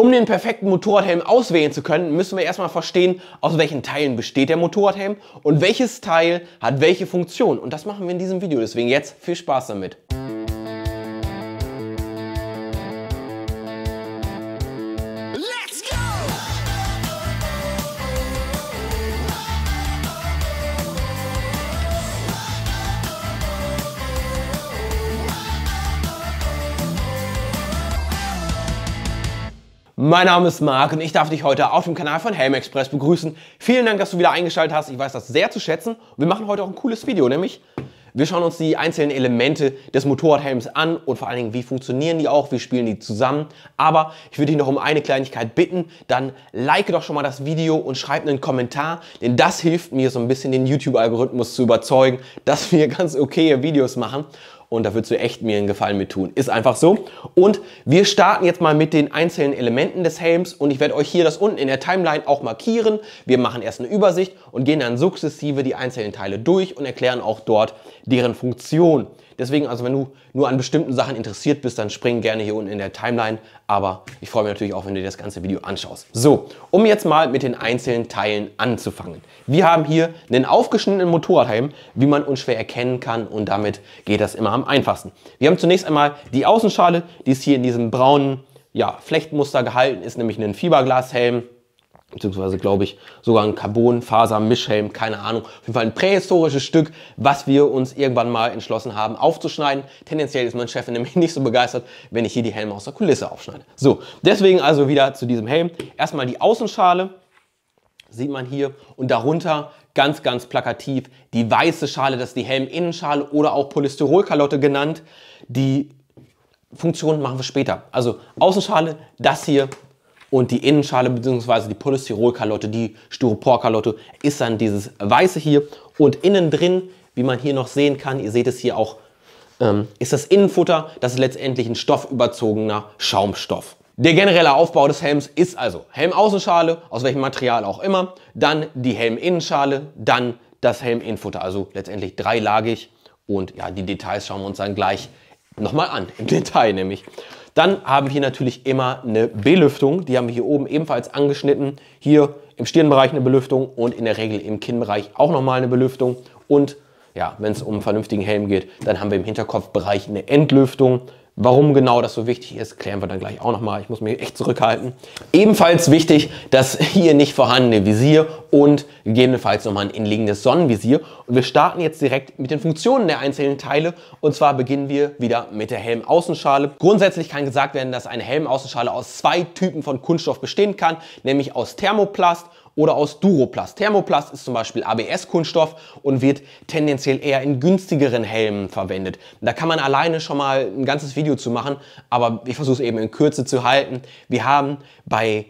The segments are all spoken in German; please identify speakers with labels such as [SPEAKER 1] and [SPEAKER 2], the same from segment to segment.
[SPEAKER 1] Um den perfekten Motorradhelm auswählen zu können, müssen wir erstmal verstehen, aus welchen Teilen besteht der Motorradhelm und welches Teil hat welche Funktion. Und das machen wir in diesem Video, deswegen jetzt viel Spaß damit. Mein Name ist Marc und ich darf dich heute auf dem Kanal von Helm Express begrüßen. Vielen Dank, dass du wieder eingeschaltet hast. Ich weiß das sehr zu schätzen. wir machen heute auch ein cooles Video, nämlich wir schauen uns die einzelnen Elemente des Motorradhelms an und vor allen Dingen, wie funktionieren die auch, wie spielen die zusammen. Aber ich würde dich noch um eine Kleinigkeit bitten, dann like doch schon mal das Video und schreib einen Kommentar, denn das hilft mir so ein bisschen den YouTube-Algorithmus zu überzeugen, dass wir ganz okaye Videos machen und da würdest du echt mir einen Gefallen mit tun. Ist einfach so. Und wir starten jetzt mal mit den einzelnen Elementen des Helms und ich werde euch hier das unten in der Timeline auch markieren. Wir machen erst eine Übersicht und gehen dann sukzessive die einzelnen Teile durch und erklären auch dort deren Funktion. Deswegen, also wenn du nur an bestimmten Sachen interessiert bist, dann spring gerne hier unten in der Timeline. Aber ich freue mich natürlich auch, wenn du dir das ganze Video anschaust. So, um jetzt mal mit den einzelnen Teilen anzufangen. Wir haben hier einen aufgeschnittenen Motorradhelm, wie man unschwer erkennen kann. Und damit geht das immer am einfachsten. Wir haben zunächst einmal die Außenschale, die ist hier in diesem braunen ja, Flechtmuster gehalten, ist nämlich ein Fiberglashelm beziehungsweise glaube ich sogar ein Carbonfaser-Mischhelm, keine Ahnung. Auf jeden Fall ein prähistorisches Stück, was wir uns irgendwann mal entschlossen haben aufzuschneiden. Tendenziell ist mein Chef nämlich nicht so begeistert, wenn ich hier die Helme aus der Kulisse aufschneide. So, deswegen also wieder zu diesem Helm. Erstmal die Außenschale, sieht man hier, und darunter ganz, ganz plakativ die weiße Schale, das ist die Helm-Innenschale oder auch Polystyrolkalotte genannt. Die Funktion machen wir später. Also Außenschale, das hier und die Innenschale bzw. die Polystyrolkalotte, die Styroporkalotte ist dann dieses weiße hier und innen drin, wie man hier noch sehen kann, ihr seht es hier auch, ähm, ist das Innenfutter, das ist letztendlich ein stoffüberzogener Schaumstoff. Der generelle Aufbau des Helms ist also Helmaußenschale, aus welchem Material auch immer, dann die Helminnenschale, dann das Helminnenfutter, also letztendlich dreilagig und ja, die Details schauen wir uns dann gleich nochmal an, im Detail nämlich. Dann haben wir hier natürlich immer eine Belüftung. Die haben wir hier oben ebenfalls angeschnitten. Hier im Stirnbereich eine Belüftung und in der Regel im Kinnbereich auch nochmal eine Belüftung. Und ja, wenn es um einen vernünftigen Helm geht, dann haben wir im Hinterkopfbereich eine Entlüftung. Warum genau das so wichtig ist, klären wir dann gleich auch nochmal. Ich muss mich echt zurückhalten. Ebenfalls wichtig, das hier nicht vorhandene Visier und gegebenenfalls nochmal ein inliegendes Sonnenvisier. Und wir starten jetzt direkt mit den Funktionen der einzelnen Teile. Und zwar beginnen wir wieder mit der Helmaußenschale. Grundsätzlich kann gesagt werden, dass eine Helmaußenschale aus zwei Typen von Kunststoff bestehen kann, nämlich aus Thermoplast oder aus Duroplast. Thermoplast ist zum Beispiel ABS-Kunststoff und wird tendenziell eher in günstigeren Helmen verwendet. Da kann man alleine schon mal ein ganzes Video zu machen, aber ich versuche es eben in Kürze zu halten. Wir haben bei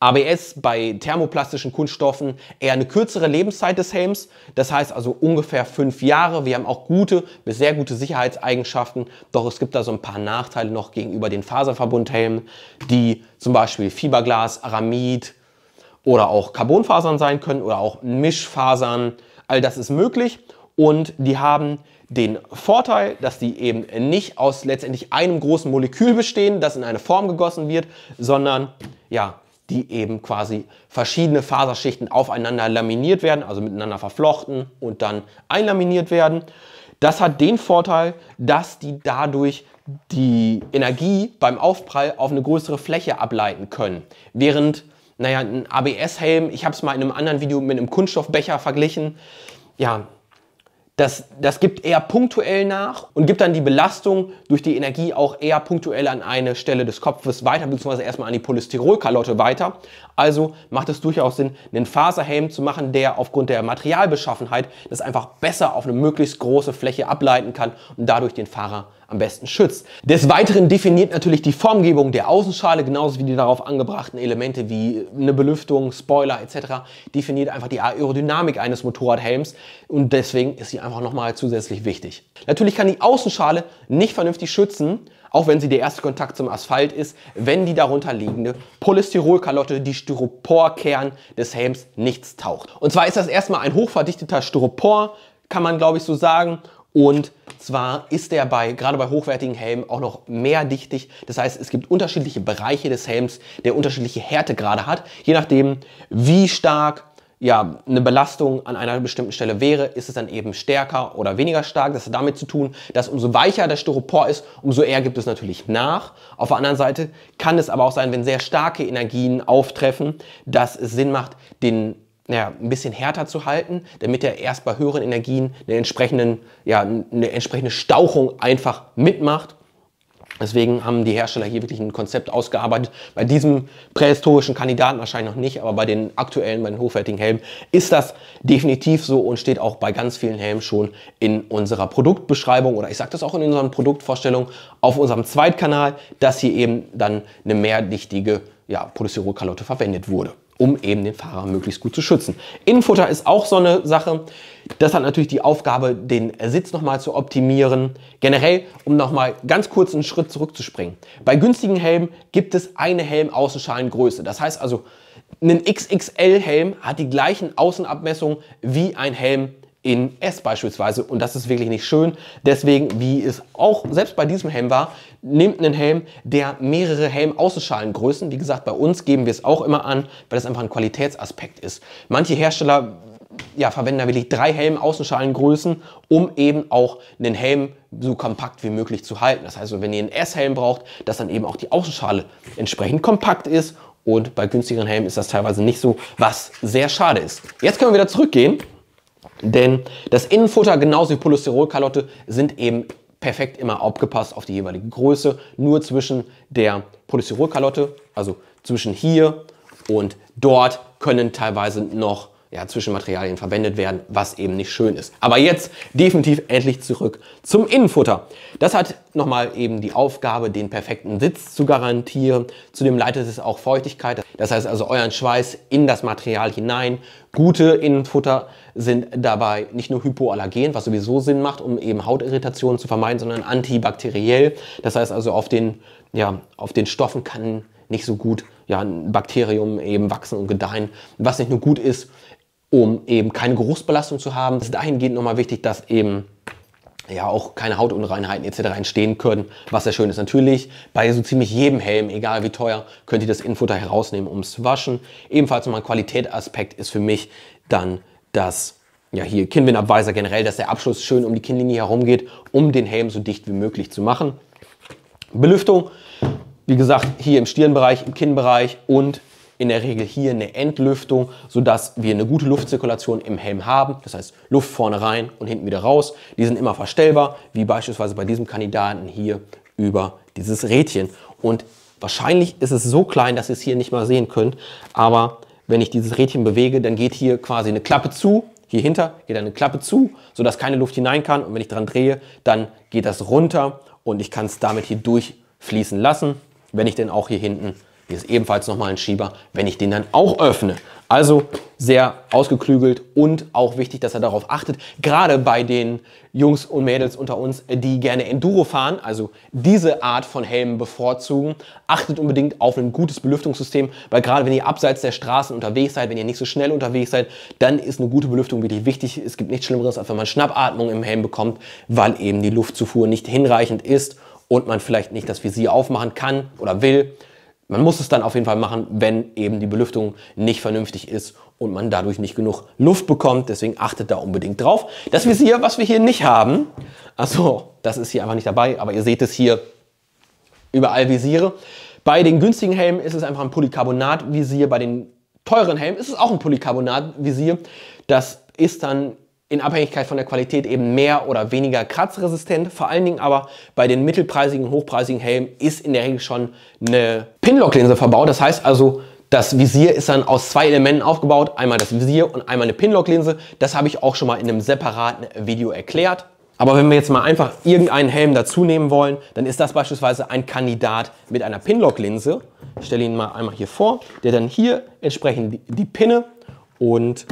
[SPEAKER 1] ABS bei thermoplastischen Kunststoffen eher eine kürzere Lebenszeit des Helms, das heißt also ungefähr fünf Jahre. Wir haben auch gute bis sehr gute Sicherheitseigenschaften, doch es gibt da so ein paar Nachteile noch gegenüber den Faserverbundhelmen, die zum Beispiel Fiberglas, Aramid, oder auch Carbonfasern sein können oder auch Mischfasern. All das ist möglich und die haben den Vorteil, dass die eben nicht aus letztendlich einem großen Molekül bestehen, das in eine Form gegossen wird, sondern ja, die eben quasi verschiedene Faserschichten aufeinander laminiert werden, also miteinander verflochten und dann einlaminiert werden. Das hat den Vorteil, dass die dadurch die Energie beim Aufprall auf eine größere Fläche ableiten können, während naja, ein ABS-Helm, ich habe es mal in einem anderen Video mit einem Kunststoffbecher verglichen. Ja, das, das gibt eher punktuell nach und gibt dann die Belastung durch die Energie auch eher punktuell an eine Stelle des Kopfes weiter, beziehungsweise erstmal an die Polystyrolkalotte weiter. Also macht es durchaus Sinn, einen Faserhelm zu machen, der aufgrund der Materialbeschaffenheit das einfach besser auf eine möglichst große Fläche ableiten kann und dadurch den Fahrer am besten schützt. Des Weiteren definiert natürlich die Formgebung der Außenschale, genauso wie die darauf angebrachten Elemente wie äh, eine Belüftung, Spoiler etc., definiert einfach die Aerodynamik eines Motorradhelms und deswegen ist sie einfach nochmal zusätzlich wichtig. Natürlich kann die Außenschale nicht vernünftig schützen, auch wenn sie der erste Kontakt zum Asphalt ist, wenn die darunter liegende Polystyrolkalotte, die Styroporkern des Helms, nichts taucht. Und zwar ist das erstmal ein hochverdichteter Styropor, kann man glaube ich so sagen, und zwar ist der bei, gerade bei hochwertigen Helmen auch noch mehr dichtig. Das heißt, es gibt unterschiedliche Bereiche des Helms, der unterschiedliche Härtegrade hat. Je nachdem, wie stark ja, eine Belastung an einer bestimmten Stelle wäre, ist es dann eben stärker oder weniger stark. Das hat damit zu tun, dass umso weicher der Styropor ist, umso eher gibt es natürlich nach. Auf der anderen Seite kann es aber auch sein, wenn sehr starke Energien auftreffen, dass es Sinn macht, den ja, ein bisschen härter zu halten, damit er erst bei höheren Energien eine, entsprechenden, ja, eine entsprechende Stauchung einfach mitmacht. Deswegen haben die Hersteller hier wirklich ein Konzept ausgearbeitet. Bei diesem prähistorischen Kandidaten wahrscheinlich noch nicht, aber bei den aktuellen, bei den hochwertigen Helmen ist das definitiv so und steht auch bei ganz vielen Helmen schon in unserer Produktbeschreibung oder ich sage das auch in unseren Produktvorstellungen auf unserem Zweitkanal, dass hier eben dann eine mehrdichtige ja, Polystyrokalotte verwendet wurde um eben den Fahrer möglichst gut zu schützen. Innenfutter ist auch so eine Sache. Das hat natürlich die Aufgabe, den Sitz nochmal zu optimieren. Generell, um nochmal ganz kurz einen Schritt zurückzuspringen. Bei günstigen Helmen gibt es eine Helm-Außenschalengröße. Das heißt also, ein XXL-Helm hat die gleichen Außenabmessungen wie ein Helm in S beispielsweise. Und das ist wirklich nicht schön. Deswegen, wie es auch selbst bei diesem Helm war, nehmt einen Helm, der mehrere Helm-Außenschalengrößen, wie gesagt, bei uns geben wir es auch immer an, weil das einfach ein Qualitätsaspekt ist. Manche Hersteller ja, verwenden da wirklich drei Helm-Außenschalengrößen, um eben auch einen Helm so kompakt wie möglich zu halten. Das heißt, wenn ihr einen S-Helm braucht, dass dann eben auch die Außenschale entsprechend kompakt ist und bei günstigeren Helmen ist das teilweise nicht so, was sehr schade ist. Jetzt können wir wieder zurückgehen denn das Innenfutter genauso wie Polystyrolkalotte sind eben perfekt immer aufgepasst auf die jeweilige Größe. Nur zwischen der Polystyrolkalotte, also zwischen hier und dort, können teilweise noch ja, Zwischenmaterialien verwendet werden, was eben nicht schön ist. Aber jetzt definitiv endlich zurück zum Innenfutter. Das hat nochmal eben die Aufgabe, den perfekten Sitz zu garantieren. Zudem leitet es auch Feuchtigkeit, das heißt also euren Schweiß in das Material hinein. Gute Innenfutter sind dabei nicht nur hypoallergen, was sowieso Sinn macht, um eben Hautirritationen zu vermeiden, sondern antibakteriell. Das heißt also auf den, ja, auf den Stoffen kann nicht so gut ja, ein Bakterium eben wachsen und gedeihen, was nicht nur gut ist um eben keine Geruchsbelastung zu haben. Es ist dahingehend nochmal wichtig, dass eben ja auch keine Hautunreinheiten etc. entstehen können, was sehr schön ist. Natürlich bei so ziemlich jedem Helm, egal wie teuer, könnt ihr das Innenfutter herausnehmen, um es zu waschen. Ebenfalls nochmal ein Qualitätsaspekt ist für mich dann das ja hier Kinnwindabweiser generell, dass der Abschluss schön um die Kinnlinie herum geht, um den Helm so dicht wie möglich zu machen. Belüftung, wie gesagt, hier im Stirnbereich, im Kinnbereich und in der Regel hier eine Entlüftung, sodass wir eine gute Luftzirkulation im Helm haben. Das heißt, Luft vorne rein und hinten wieder raus. Die sind immer verstellbar, wie beispielsweise bei diesem Kandidaten hier über dieses Rädchen. Und wahrscheinlich ist es so klein, dass ihr es hier nicht mal sehen könnt. Aber wenn ich dieses Rädchen bewege, dann geht hier quasi eine Klappe zu. Hier hinter geht eine Klappe zu, sodass keine Luft hinein kann. Und wenn ich dran drehe, dann geht das runter und ich kann es damit hier durchfließen lassen, wenn ich denn auch hier hinten hier ist ebenfalls nochmal ein Schieber, wenn ich den dann auch öffne. Also sehr ausgeklügelt und auch wichtig, dass er darauf achtet. Gerade bei den Jungs und Mädels unter uns, die gerne Enduro fahren, also diese Art von Helmen bevorzugen, achtet unbedingt auf ein gutes Belüftungssystem, weil gerade wenn ihr abseits der Straßen unterwegs seid, wenn ihr nicht so schnell unterwegs seid, dann ist eine gute Belüftung wirklich wichtig. Es gibt nichts Schlimmeres, als wenn man Schnappatmung im Helm bekommt, weil eben die Luftzufuhr nicht hinreichend ist und man vielleicht nicht das Visier aufmachen kann oder will man muss es dann auf jeden Fall machen, wenn eben die Belüftung nicht vernünftig ist und man dadurch nicht genug Luft bekommt. Deswegen achtet da unbedingt drauf. Das Visier, was wir hier nicht haben, also das ist hier einfach nicht dabei, aber ihr seht es hier überall Visiere. Bei den günstigen Helmen ist es einfach ein Polycarbonatvisier, bei den teuren Helmen ist es auch ein Polycarbonatvisier. Das ist dann in Abhängigkeit von der Qualität eben mehr oder weniger kratzresistent. Vor allen Dingen aber bei den mittelpreisigen, hochpreisigen Helmen ist in der Regel schon eine Pinlock-Linse verbaut. Das heißt also, das Visier ist dann aus zwei Elementen aufgebaut. Einmal das Visier und einmal eine Pinlock-Linse. Das habe ich auch schon mal in einem separaten Video erklärt. Aber wenn wir jetzt mal einfach irgendeinen Helm dazu nehmen wollen, dann ist das beispielsweise ein Kandidat mit einer Pinlock-Linse. Ich stelle ihn mal einmal hier vor, der dann hier entsprechend die Pinne und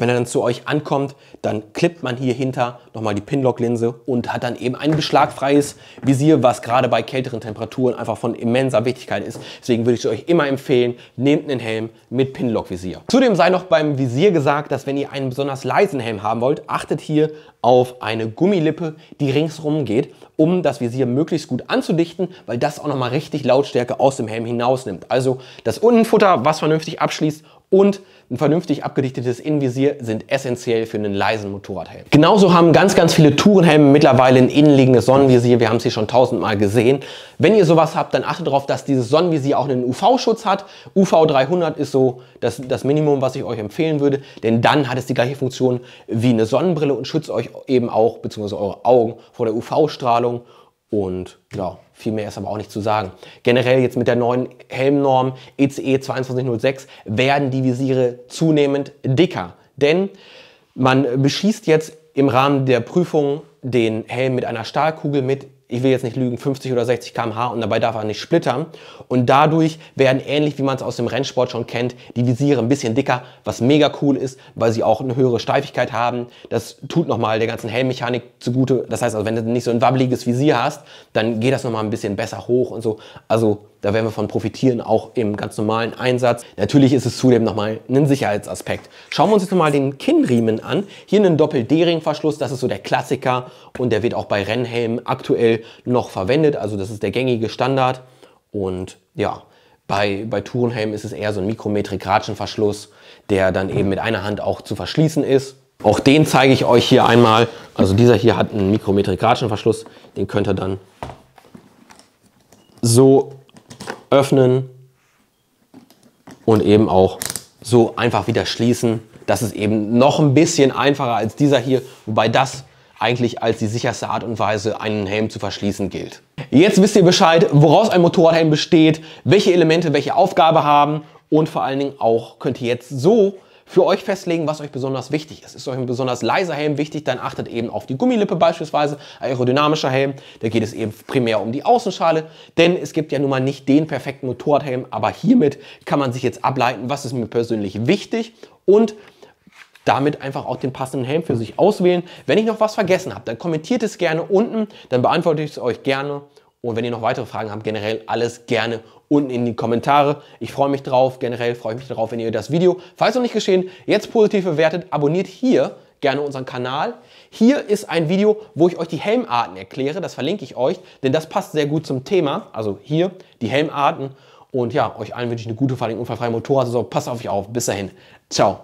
[SPEAKER 1] wenn er dann zu euch ankommt, dann klippt man hier hinter nochmal die Pinlock-Linse und hat dann eben ein beschlagfreies Visier, was gerade bei kälteren Temperaturen einfach von immenser Wichtigkeit ist. Deswegen würde ich es euch immer empfehlen, nehmt einen Helm mit Pinlock-Visier. Zudem sei noch beim Visier gesagt, dass wenn ihr einen besonders leisen Helm haben wollt, achtet hier auf eine Gummilippe, die ringsrum geht, um das Visier möglichst gut anzudichten, weil das auch nochmal richtig Lautstärke aus dem Helm hinausnimmt. Also das Untenfutter, was vernünftig abschließt und ein vernünftig abgedichtetes Innenvisier sind essentiell für einen leisen Motorradhelm. Genauso haben ganz, ganz viele Tourenhelme mittlerweile ein innenliegendes Sonnenvisier. Wir haben es hier schon tausendmal gesehen. Wenn ihr sowas habt, dann achtet darauf, dass dieses Sonnenvisier auch einen UV-Schutz hat. UV 300 ist so das, das Minimum, was ich euch empfehlen würde, denn dann hat es die gleiche Funktion wie eine Sonnenbrille und schützt euch eben auch, beziehungsweise eure Augen vor der UV-Strahlung und ja, viel mehr ist aber auch nicht zu sagen. Generell jetzt mit der neuen Helmnorm e e ECE 2206 werden die Visiere zunehmend dicker. Denn man beschießt jetzt im Rahmen der Prüfung den Helm mit einer Stahlkugel mit ich will jetzt nicht lügen, 50 oder 60 km/h und dabei darf er nicht splittern. Und dadurch werden ähnlich wie man es aus dem Rennsport schon kennt, die Visiere ein bisschen dicker, was mega cool ist, weil sie auch eine höhere Steifigkeit haben. Das tut nochmal der ganzen Helmmechanik zugute. Das heißt also, wenn du nicht so ein wabbeliges Visier hast, dann geht das nochmal ein bisschen besser hoch und so. Also da werden wir von profitieren, auch im ganz normalen Einsatz. Natürlich ist es zudem nochmal ein Sicherheitsaspekt. Schauen wir uns jetzt nochmal den Kinnriemen an. Hier einen Doppel-D-Ring-Verschluss, das ist so der Klassiker und der wird auch bei Rennhelmen aktuell noch verwendet. Also das ist der gängige Standard und ja, bei, bei Tourenhelmen ist es eher so ein Mikrometrik-Ratschenverschluss, der dann eben mit einer Hand auch zu verschließen ist. Auch den zeige ich euch hier einmal. Also dieser hier hat einen Mikrometrik-Ratschenverschluss. Den könnt ihr dann so öffnen und eben auch so einfach wieder schließen. Das ist eben noch ein bisschen einfacher als dieser hier, wobei das eigentlich als die sicherste Art und Weise, einen Helm zu verschließen gilt. Jetzt wisst ihr Bescheid, woraus ein Motorradhelm besteht, welche Elemente welche Aufgabe haben und vor allen Dingen auch könnt ihr jetzt so für euch festlegen, was euch besonders wichtig ist. Ist euch ein besonders leiser Helm wichtig, dann achtet eben auf die Gummilippe beispielsweise, aerodynamischer Helm, da geht es eben primär um die Außenschale, denn es gibt ja nun mal nicht den perfekten Motorradhelm, aber hiermit kann man sich jetzt ableiten, was ist mir persönlich wichtig und damit einfach auch den passenden Helm für sich auswählen. Wenn ich noch was vergessen habe, dann kommentiert es gerne unten, dann beantworte ich es euch gerne und wenn ihr noch weitere Fragen habt, generell alles gerne unten in die Kommentare. Ich freue mich drauf. Generell freue ich mich darauf, wenn ihr das Video, falls noch nicht geschehen, jetzt positiv bewertet. Abonniert hier gerne unseren Kanal. Hier ist ein Video, wo ich euch die Helmarten erkläre. Das verlinke ich euch, denn das passt sehr gut zum Thema. Also hier die Helmarten. Und ja, euch allen wünsche ich eine gute Fahrt, den unfallfreie Motorrad. Also passt auf euch auf. Bis dahin. Ciao.